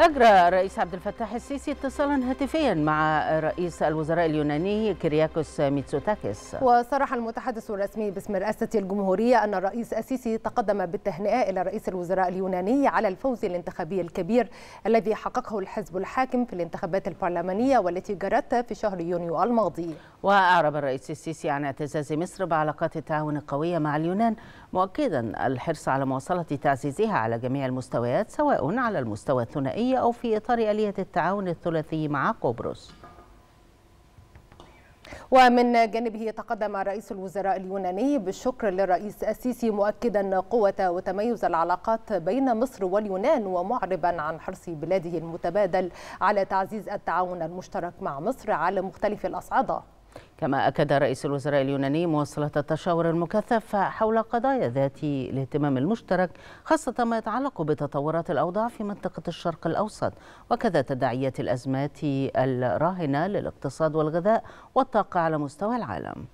أجرى الرئيس عبد الفتاح السيسي اتصالا هاتفيا مع رئيس الوزراء اليوناني كرياكوس ميتسوتاكس وصرح المتحدث الرسمي باسم رئاسة الجمهورية أن الرئيس السيسي تقدم بالتهنئة إلى رئيس الوزراء اليوناني على الفوز الانتخابي الكبير الذي حققه الحزب الحاكم في الانتخابات البرلمانية والتي جرت في شهر يونيو الماضي وأعرب الرئيس السيسي عن اعتزاز مصر بعلاقات التعاون القوية مع اليونان مؤكدا الحرص على مواصلة تعزيزها على جميع المستويات سواء على المستوى الثنائي أو في إطار آلية التعاون الثلاثي مع قبرص ومن جانبه تقدم رئيس الوزراء اليوناني بالشكر للرئيس السيسي مؤكدا قوة وتميز العلاقات بين مصر واليونان ومعربا عن حرص بلاده المتبادل على تعزيز التعاون المشترك مع مصر على مختلف الأصعدة كما أكد رئيس الوزراء اليوناني مواصلة التشاور المكثف حول قضايا ذات الاهتمام المشترك خاصة ما يتعلق بتطورات الأوضاع في منطقة الشرق الأوسط وكذا تداعيات الأزمات الراهنة للاقتصاد والغذاء والطاقة على مستوى العالم.